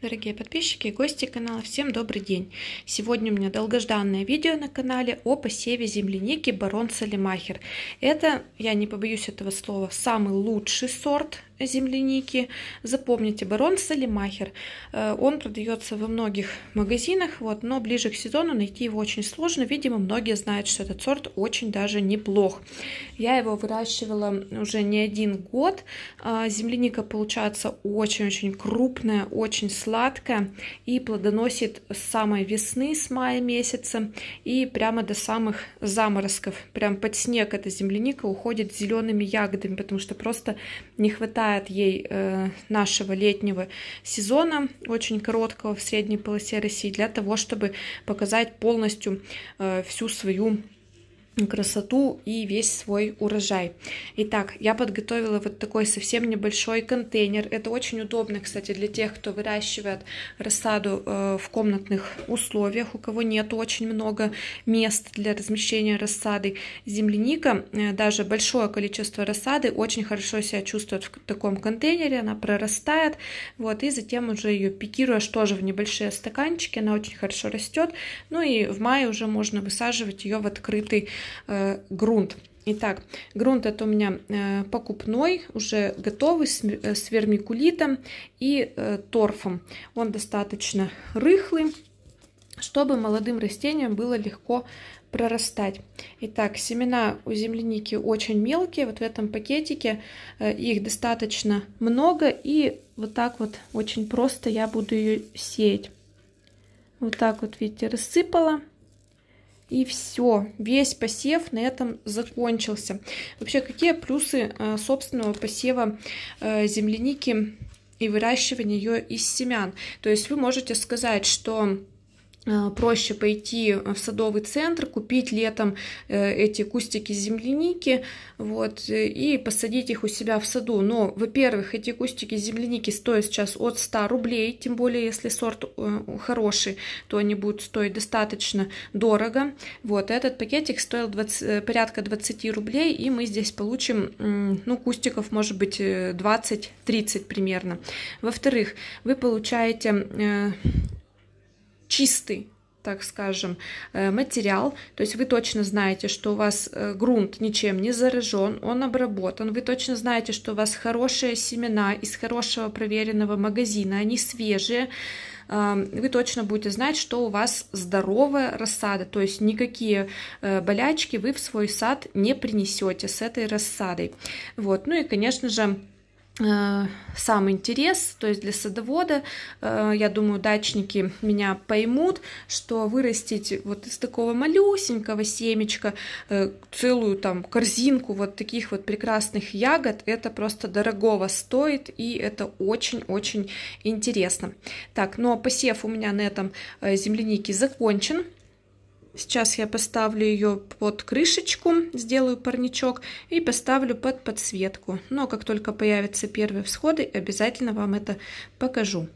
Дорогие подписчики и гости канала, всем добрый день! Сегодня у меня долгожданное видео на канале о посеве земляники Барон Салимахер. Это, я не побоюсь этого слова, самый лучший сорт земляники. Запомните, барон Салимахер. Э, он продается во многих магазинах, вот, но ближе к сезону найти его очень сложно. Видимо, многие знают, что этот сорт очень даже неплох. Я его выращивала уже не один год. А, земляника получается очень-очень крупная, очень сладкая и плодоносит с самой весны, с мая месяца и прямо до самых заморозков. Прям под снег эта земляника уходит зелеными ягодами, потому что просто не хватает хватает ей э, нашего летнего сезона, очень короткого в средней полосе России, для того, чтобы показать полностью э, всю свою красоту и весь свой урожай. Итак, я подготовила вот такой совсем небольшой контейнер. Это очень удобно, кстати, для тех, кто выращивает рассаду э, в комнатных условиях, у кого нет очень много мест для размещения рассады. Земляника, э, даже большое количество рассады, очень хорошо себя чувствует в таком контейнере, она прорастает, вот, и затем уже ее пикируешь тоже в небольшие стаканчики, она очень хорошо растет, ну и в мае уже можно высаживать ее в открытый э, грунт. Итак, грунт это у меня э, покупной, уже готовый, с, э, с вермикулитом и э, торфом. Он достаточно рыхлый, чтобы молодым растениям было легко прорастать. Итак, семена у земляники очень мелкие, вот в этом пакетике э, их достаточно много, и вот так вот очень просто я буду ее сеять. Вот так вот, видите, рассыпала и все, весь посев на этом закончился. Вообще, какие плюсы э, собственного посева э, земляники и выращивания ее из семян? То есть вы можете сказать, что Э, проще пойти э, в садовый центр, купить летом э, эти кустики земляники вот, и посадить их у себя в саду. Но, во-первых, эти кустики земляники стоят сейчас от 100 рублей, тем более если сорт хороший, то они будут стоить достаточно дорого. Вот, этот пакетик стоил 20, порядка 20 рублей, и мы здесь получим ну, кустиков, может быть, 20-30 примерно. Во-вторых, вы получаете чистый так скажем, э, материал. То есть вы точно знаете, что у вас э, грунт ничем не заражен, он обработан. Вы точно знаете, что у вас хорошие семена из хорошего проверенного магазина, они свежие. Вы точно будете знать, что у вас здоровая рассада, то есть никакие э, болячки вы в свой сад не принесете с этой рассадой. Вот. Ну и, конечно же, Э, сам интерес, то есть для садовода, э, я думаю, дачники меня поймут, что вырастить вот из такого малюсенького семечка э, целую там корзинку вот таких вот прекрасных ягод, это просто дорогого стоит, и это очень-очень интересно. Так, ну а посев у меня на этом земляники закончен, Сейчас я поставлю ее под крышечку, сделаю парничок и поставлю под подсветку. Но как только появятся первые всходы, обязательно вам это покажу.